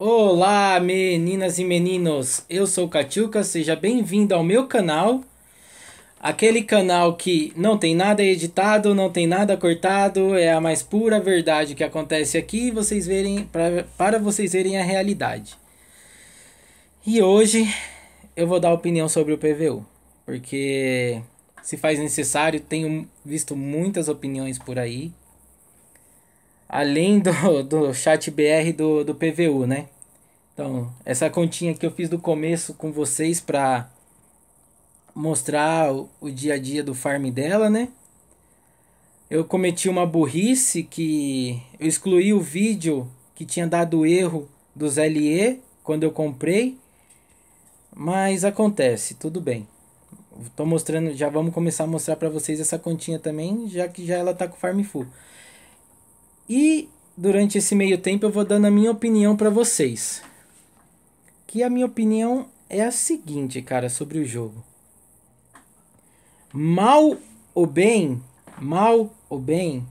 Olá, meninas e meninos! Eu sou Catiuca, seja bem-vindo ao meu canal. Aquele canal que não tem nada editado, não tem nada cortado, é a mais pura verdade que acontece aqui vocês verem pra, para vocês verem a realidade. E hoje eu vou dar opinião sobre o PVU, porque se faz necessário, tenho visto muitas opiniões por aí além do, do chat BR do, do PVU, né? Então, essa continha que eu fiz do começo com vocês para mostrar o, o dia a dia do farm dela, né? Eu cometi uma burrice que eu excluí o vídeo que tinha dado erro dos LE quando eu comprei. Mas acontece, tudo bem. Tô mostrando, já vamos começar a mostrar para vocês essa continha também, já que já ela tá com farm full. E durante esse meio tempo eu vou dando a minha opinião para vocês. Que a minha opinião é a seguinte, cara, sobre o jogo. Mal ou bem, mal ou bem,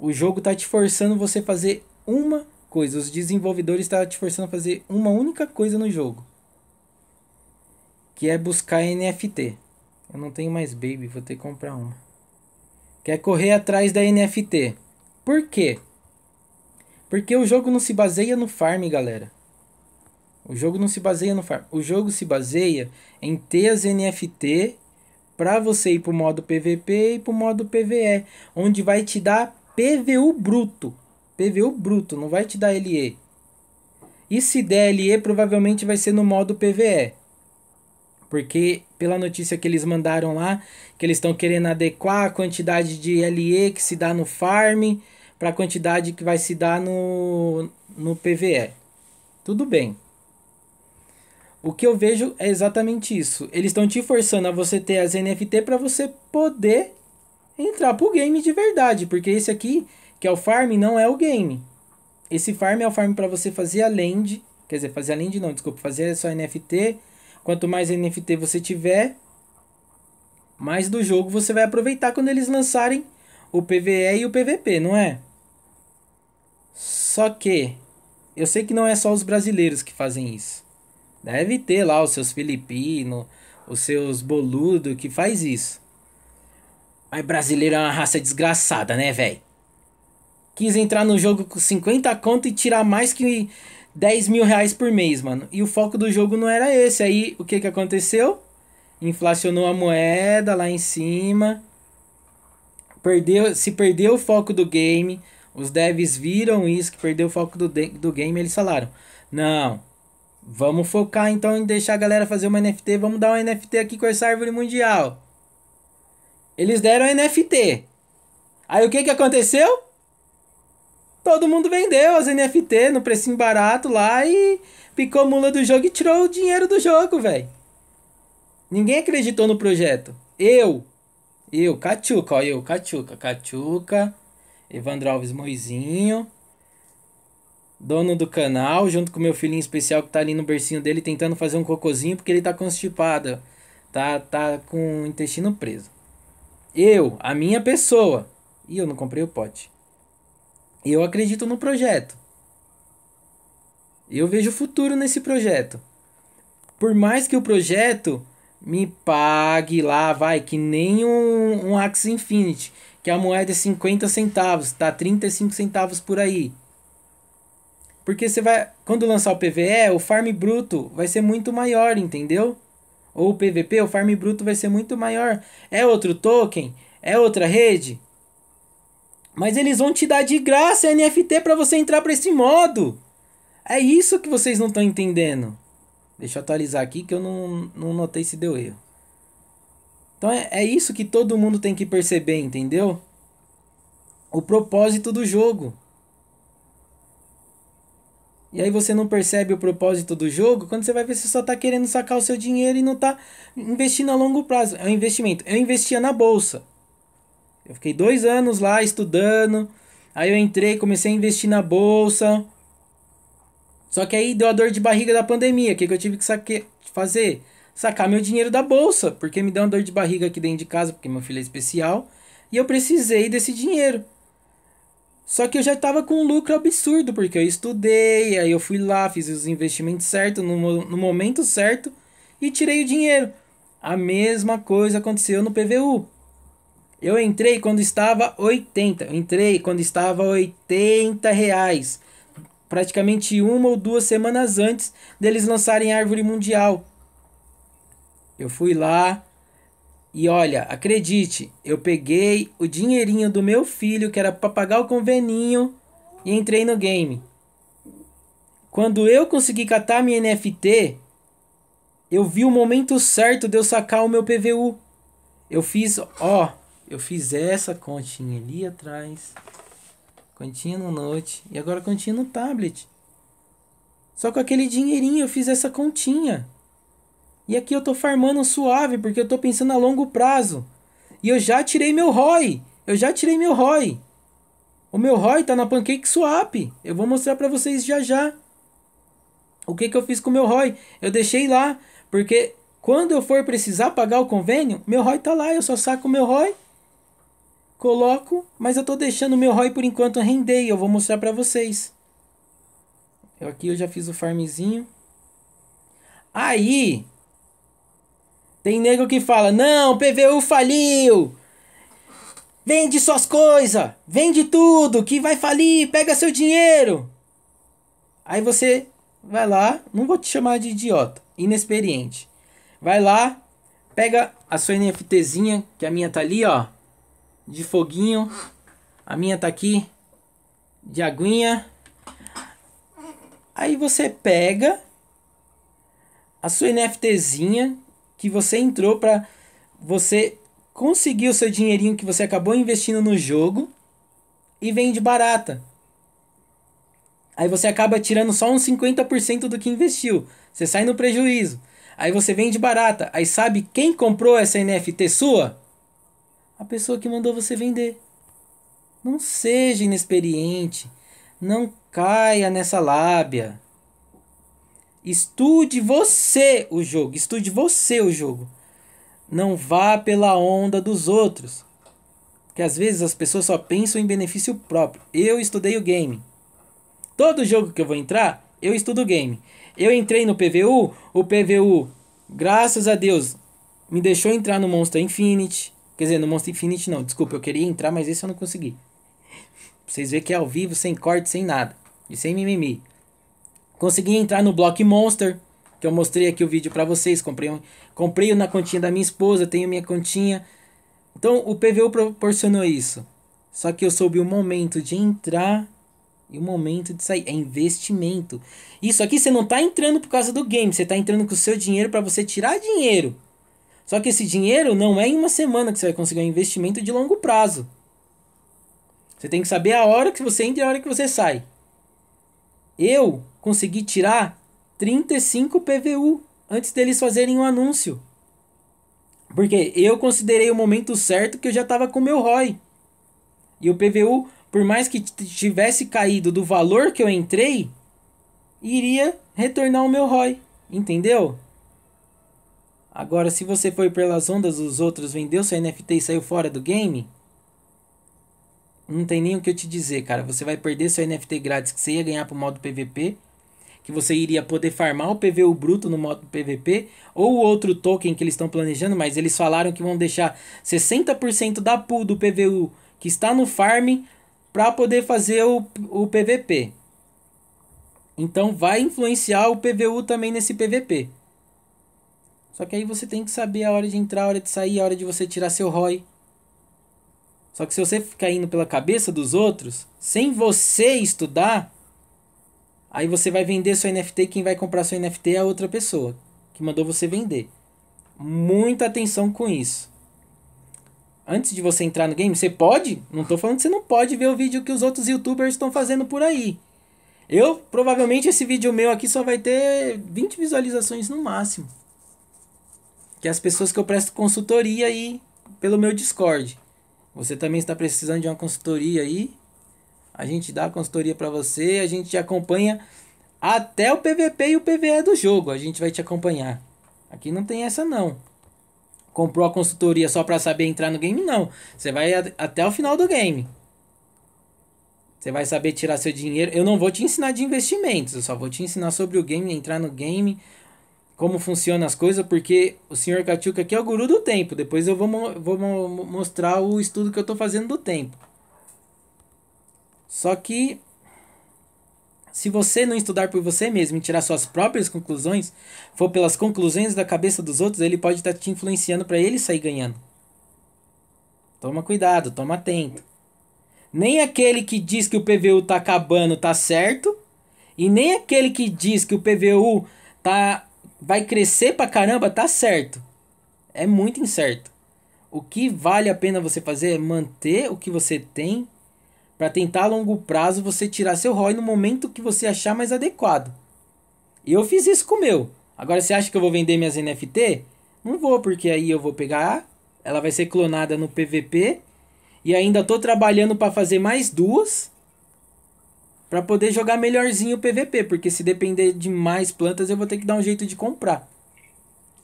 o jogo tá te forçando você fazer uma coisa. Os desenvolvedores estão tá te forçando a fazer uma única coisa no jogo. Que é buscar NFT. Eu não tenho mais baby, vou ter que comprar uma. Quer é correr atrás da NFT. Por quê? Porque o jogo não se baseia no farm, galera. O jogo não se baseia no farm. O jogo se baseia em ter as NFT para você ir pro modo PVP e pro modo PVE, onde vai te dar PVU bruto. PVU bruto, não vai te dar LE. E se der LE, provavelmente vai ser no modo PVE. Porque pela notícia que eles mandaram lá, que eles estão querendo adequar a quantidade de LE que se dá no farm para a quantidade que vai se dar no, no PVE. Tudo bem. O que eu vejo é exatamente isso. Eles estão te forçando a você ter as NFT para você poder entrar pro game de verdade, porque esse aqui, que é o farm, não é o game. Esse farm é o farm para você fazer a land, quer dizer, fazer a land não, desculpa, fazer a sua NFT, Quanto mais NFT você tiver, mais do jogo você vai aproveitar quando eles lançarem o PVE e o PVP, não é? Só que eu sei que não é só os brasileiros que fazem isso. Deve ter lá os seus filipinos, os seus boludo que faz isso. Mas brasileiro é uma raça desgraçada, né, velho? Quis entrar no jogo com 50 conto e tirar mais que 10 mil reais por mês, mano. E o foco do jogo não era esse. Aí o que, que aconteceu? Inflacionou a moeda lá em cima. Perdeu, se perdeu o foco do game. Os devs viram isso, que perdeu o foco do, do game. Eles falaram: Não, vamos focar então em deixar a galera fazer uma NFT. Vamos dar uma NFT aqui com essa árvore mundial. Eles deram NFT. Aí o que, que aconteceu? todo mundo vendeu as NFT no precinho barato lá e picou a mula do jogo e tirou o dinheiro do jogo, velho. Ninguém acreditou no projeto. Eu, eu, Cachuca, ó, eu, Cachuca, Cachuca, Evandro Alves Moizinho, dono do canal, junto com meu filhinho especial que tá ali no bercinho dele tentando fazer um cocozinho porque ele tá constipado, tá, tá com o intestino preso. Eu, a minha pessoa, e eu não comprei o pote. Eu acredito no projeto. Eu vejo futuro nesse projeto. Por mais que o projeto me pague lá, vai, que nem um, um Axie Infinity, que a moeda é 50 centavos, tá 35 centavos por aí. Porque você vai, quando lançar o PVE, o farm bruto vai ser muito maior, entendeu? Ou o PVP, o farm bruto vai ser muito maior. É outro token? É outra rede? Mas eles vão te dar de graça NFT para você entrar para esse modo. É isso que vocês não estão entendendo. Deixa eu atualizar aqui que eu não, não notei se deu erro. Então é, é isso que todo mundo tem que perceber, entendeu? O propósito do jogo. E aí você não percebe o propósito do jogo, quando você vai ver, se só está querendo sacar o seu dinheiro e não está investindo a longo prazo. É um investimento. Eu investia na bolsa. Eu fiquei dois anos lá estudando. Aí eu entrei, comecei a investir na bolsa. Só que aí deu a dor de barriga da pandemia. O que, que eu tive que saque... fazer? Sacar meu dinheiro da bolsa. Porque me deu uma dor de barriga aqui dentro de casa, porque meu filho é especial. E eu precisei desse dinheiro. Só que eu já estava com um lucro absurdo, porque eu estudei, aí eu fui lá, fiz os investimentos certos, no, no momento certo, e tirei o dinheiro. A mesma coisa aconteceu no PVU. Eu entrei quando estava 80. Entrei quando estava 80 reais. Praticamente uma ou duas semanas antes deles lançarem a árvore mundial. Eu fui lá e olha, acredite, eu peguei o dinheirinho do meu filho, que era para pagar o conveninho, e entrei no game. Quando eu consegui catar minha NFT, eu vi o momento certo de eu sacar o meu PVU. Eu fiz, ó, eu fiz essa continha ali atrás, continha no note e agora continha no tablet. Só com aquele dinheirinho eu fiz essa continha. E aqui eu tô farmando suave porque eu tô pensando a longo prazo. E eu já tirei meu ROI. Eu já tirei meu ROI. O meu ROI tá na Pancake Swap. Eu vou mostrar para vocês já já. O que que eu fiz com o meu ROI? Eu deixei lá porque quando eu for precisar pagar o convênio, meu ROI tá lá, eu só saco o meu ROI Coloco, mas eu tô deixando o meu ROI por enquanto render. Eu vou mostrar para vocês. Eu aqui eu já fiz o farmzinho. Aí tem nego que fala: "Não, PVU faliu. Vende suas coisas, vende tudo que vai falir, pega seu dinheiro". Aí você vai lá, não vou te chamar de idiota, inexperiente. Vai lá, pega a sua NFTzinha, que a minha tá ali, ó de foguinho. A minha tá aqui de aguinha. Aí você pega a sua NFTzinha que você entrou para você conseguir o seu dinheirinho que você acabou investindo no jogo e vende barata. Aí você acaba tirando só uns 50% do que investiu. Você sai no prejuízo. Aí você vende barata. Aí sabe quem comprou essa NFT sua? a pessoa que mandou você vender. Não seja inexperiente. Não caia nessa lábia. Estude você o jogo. Estude você o jogo. Não vá pela onda dos outros. Porque às vezes as pessoas só pensam em benefício próprio. Eu estudei o game. Todo jogo que eu vou entrar, eu estudo o game. Eu entrei no PVU, o PVU, graças a Deus, me deixou entrar no Monster Infinity. Quer dizer, no Monster Infinite não, desculpa, eu queria entrar, mas esse eu não consegui. vocês veem que é ao vivo, sem corte, sem nada. E sem mimimi. Consegui entrar no Block Monster, que eu mostrei aqui o vídeo para vocês. Comprei, um, comprei na continha da minha esposa, tenho minha continha. Então o PVU proporcionou isso. Só que eu soube o momento de entrar e o momento de sair. É investimento. Isso aqui você não está entrando por causa do game, você está entrando com o seu dinheiro para você tirar dinheiro. Só que esse dinheiro não é em uma semana que você vai conseguir é um investimento de longo prazo. Você tem que saber a hora que você entra e a hora que você sai. Eu consegui tirar 35 PVU antes deles fazerem um anúncio. Porque eu considerei o momento certo que eu já estava com o meu ROI. E o PVU, por mais que tivesse caído do valor que eu entrei, iria retornar o meu ROI. Entendeu? Agora, se você foi pelas ondas dos outros, vendeu seu NFT e saiu fora do game, não tem nem o que eu te dizer, cara. Você vai perder seu NFT grátis que você ia ganhar pro modo PVP, que você iria poder farmar o PVU bruto no modo PVP, ou outro token que eles estão planejando, mas eles falaram que vão deixar 60% da pool do PVU que está no farm para poder fazer o, o PVP. Então vai influenciar o PVU também nesse PVP. Só que aí você tem que saber a hora de entrar, a hora de sair, a hora de você tirar seu ROI. Só que se você ficar indo pela cabeça dos outros, sem você estudar, aí você vai vender seu NFT e quem vai comprar seu NFT é a outra pessoa que mandou você vender. Muita atenção com isso. Antes de você entrar no game, você pode? Não estou falando que você não pode ver o vídeo que os outros youtubers estão fazendo por aí. Eu, provavelmente, esse vídeo meu aqui só vai ter 20 visualizações no máximo que é as pessoas que eu presto consultoria aí pelo meu Discord. Você também está precisando de uma consultoria aí? A gente dá a consultoria para você, a gente te acompanha até o PVP e o PVE do jogo, a gente vai te acompanhar. Aqui não tem essa não. Comprou a consultoria só para saber entrar no game? Não. Você vai até o final do game. Você vai saber tirar seu dinheiro. Eu não vou te ensinar de investimentos, eu só vou te ensinar sobre o game, entrar no game, como funciona as coisas, porque o senhor Katiuka aqui é o guru do tempo. Depois eu vou, vou mostrar o estudo que eu estou fazendo do tempo. Só que se você não estudar por você mesmo e tirar suas próprias conclusões, for pelas conclusões da cabeça dos outros, ele pode estar tá te influenciando para ele sair ganhando. Toma cuidado, toma atento. Nem aquele que diz que o PVU tá acabando tá certo, e nem aquele que diz que o PVU tá vai crescer pra caramba, tá certo. É muito incerto. O que vale a pena você fazer é manter o que você tem para tentar a longo prazo você tirar seu ROI no momento que você achar mais adequado. E eu fiz isso com o meu. Agora você acha que eu vou vender minhas NFT? Não vou, porque aí eu vou pegar, ela vai ser clonada no PVP e ainda tô trabalhando para fazer mais duas para poder jogar melhorzinho o PVP, porque se depender de mais plantas eu vou ter que dar um jeito de comprar.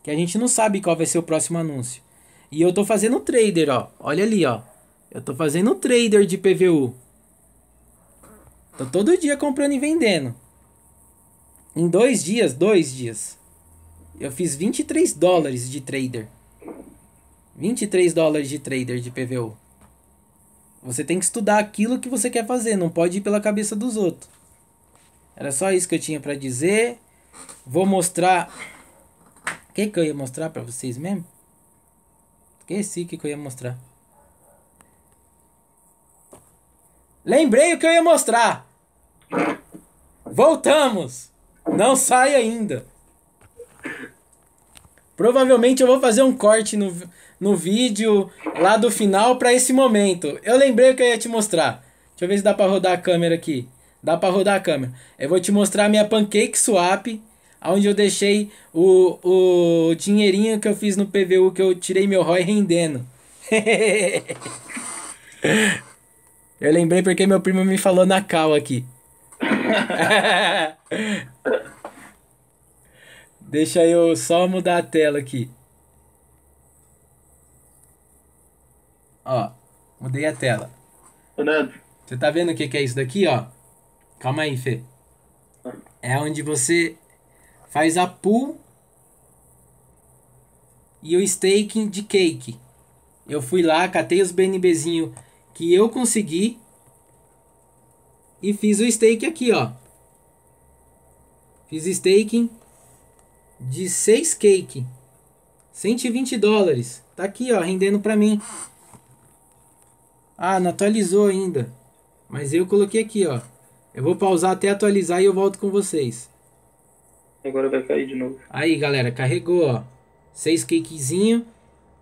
Que a gente não sabe qual vai ser o próximo anúncio. E eu tô fazendo trader, ó. Olha ali, ó. Eu tô fazendo trader de PVU. Tô todo dia comprando e vendendo. Em dois dias, dois dias, eu fiz 23 dólares de trader. 23 dólares de trader de PVU. Você tem que estudar aquilo que você quer fazer, não pode ir pela cabeça dos outros. Era só isso que eu tinha para dizer. Vou mostrar. O que, que eu ia mostrar para vocês mesmo? Esqueci o que, que eu ia mostrar. Lembrei o que eu ia mostrar! Voltamos! Não sai ainda! Provavelmente eu vou fazer um corte no, no vídeo lá do final para esse momento. Eu lembrei que eu ia te mostrar. Deixa eu ver se dá para rodar a câmera aqui. Dá para rodar a câmera. Eu vou te mostrar a minha pancake swap, onde eu deixei o, o dinheirinho que eu fiz no PVU que eu tirei meu ROI rendendo. eu lembrei porque meu primo me falou na cal aqui. Deixa eu só mudar a tela aqui. Ó, mudei a tela. Fernando. Você tá vendo o que, que é isso daqui, ó? Calma aí, Fê. É onde você faz a pool e o staking de cake. Eu fui lá, catei os BNBzinho que eu consegui e fiz o stake aqui, ó. Fiz staking de 6 cake. 120 dólares. Tá aqui, ó, rendendo para mim. Ah, não atualizou ainda. Mas eu coloquei aqui, ó. Eu vou pausar até atualizar e eu volto com vocês. Agora vai cair de novo. Aí, galera, carregou, ó. 6 cakezinho.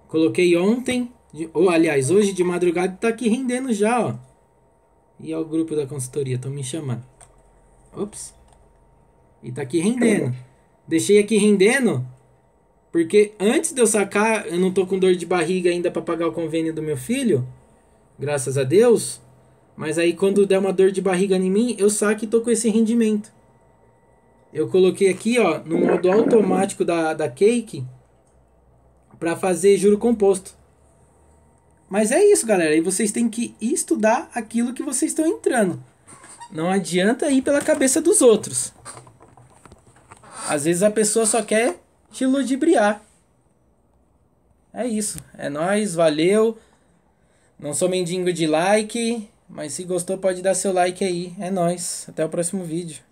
Coloquei ontem, ou aliás, hoje de madrugada tá aqui rendendo já, ó. E ó o grupo da consultoria, estão me chamando. Ops. E tá aqui rendendo. Deixei aqui rendendo. Porque antes de eu sacar, eu não tô com dor de barriga ainda para pagar o convênio do meu filho. Graças a Deus. Mas aí quando der uma dor de barriga em mim, eu saco e tô com esse rendimento. Eu coloquei aqui, ó, no modo automático da, da Cake para fazer juro composto. Mas é isso, galera. E vocês têm que estudar aquilo que vocês estão entrando. Não adianta ir pela cabeça dos outros. Às vezes a pessoa só quer te ludibriar. É isso. É nós, valeu. Não sou mendigo de like, mas se gostou pode dar seu like aí. É nós. Até o próximo vídeo.